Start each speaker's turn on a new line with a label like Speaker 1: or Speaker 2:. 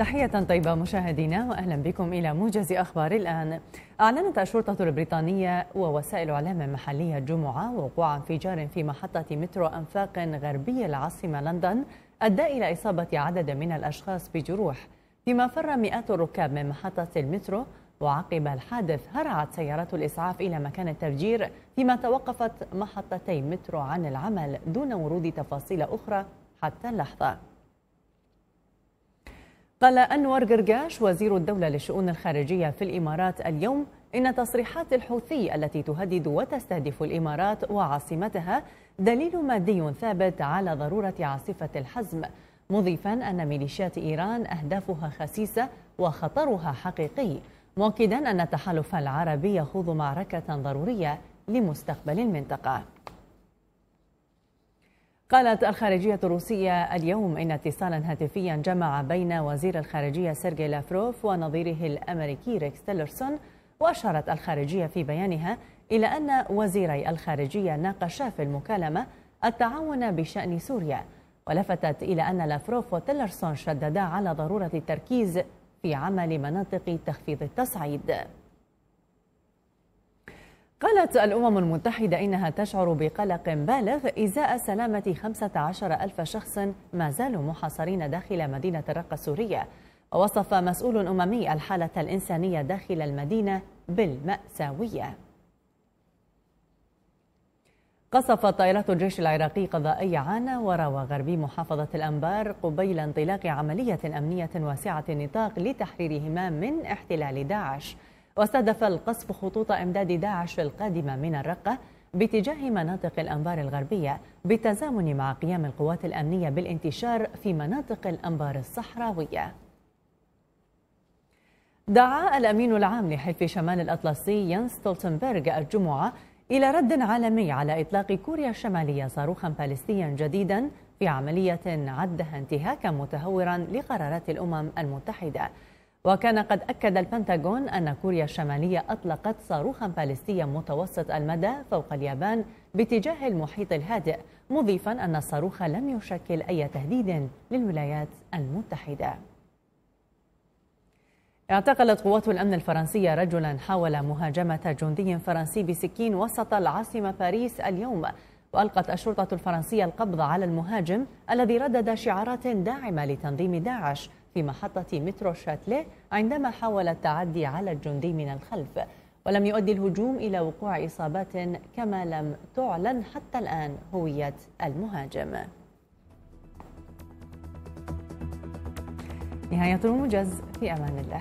Speaker 1: تحية طيبة مشاهدينا وأهلا بكم إلى موجز أخبار الآن أعلنت الشرطة البريطانية ووسائل إعلام محلية الجمعة وقوع انفجار في محطة مترو أنفاق غربي العاصمة لندن أدى إلى إصابة عدد من الأشخاص بجروح فيما فر مئات الركاب من محطة المترو وعقب الحادث هرعت سيارات الإسعاف إلى مكان التفجير فيما توقفت محطتي مترو عن العمل دون ورود تفاصيل أخرى حتى اللحظة قال أنور قرقاش وزير الدولة للشؤون الخارجية في الإمارات اليوم إن تصريحات الحوثي التي تهدد وتستهدف الإمارات وعاصمتها دليل مادي ثابت على ضرورة عاصفة الحزم مضيفا أن ميليشيات إيران أهدافها خسيسة وخطرها حقيقي مؤكدا أن التحالف العربي يخوض معركة ضرورية لمستقبل المنطقة قالت الخارجية الروسية اليوم إن اتصالا هاتفيا جمع بين وزير الخارجية سيرجي لافروف ونظيره الأمريكي ريكس تيلرسون وأشارت الخارجية في بيانها إلى أن وزيري الخارجية ناقشا في المكالمة التعاون بشأن سوريا ولفتت إلى أن لافروف وتيلرسون شددا على ضرورة التركيز في عمل مناطق تخفيض التصعيد قالت الأمم المتحدة إنها تشعر بقلق بالغ إزاء سلامة 15 ألف شخص ما زالوا محاصرين داخل مدينة الرقة السورية ووصف مسؤول أممي الحالة الإنسانية داخل المدينة بالمأساوية قصفت طائرات الجيش العراقي قضائي عانا وراوى غربي محافظة الأنبار قبيل انطلاق عملية أمنية واسعة النطاق لتحريرهما من احتلال داعش واستهدف القصف خطوط إمداد داعش القادمة من الرقة باتجاه مناطق الأنبار الغربية بالتزامن مع قيام القوات الأمنية بالانتشار في مناطق الأنبار الصحراوية دعا الأمين العام لحلف شمال الأطلسي يانس ستولتنبرغ الجمعة إلى رد عالمي على إطلاق كوريا الشمالية صاروخا باليستيا جديدا في عملية عدها انتهاكا متهورا لقرارات الأمم المتحدة وكان قد أكد البنتاغون أن كوريا الشمالية أطلقت صاروخا باليستيا متوسط المدى فوق اليابان باتجاه المحيط الهادئ مضيفا أن الصاروخ لم يشكل أي تهديد للولايات المتحدة اعتقلت قوات الأمن الفرنسية رجلا حاول مهاجمة جندي فرنسي بسكين وسط العاصمة باريس اليوم وألقت الشرطة الفرنسية القبض على المهاجم الذي ردد شعارات داعمة لتنظيم داعش في محطة مترو شاتليه عندما حاول التعدي على الجندي من الخلف ولم يؤدي الهجوم إلى وقوع إصابات كما لم تعلن حتى الآن هوية المهاجم نهاية الموجز في أمان الله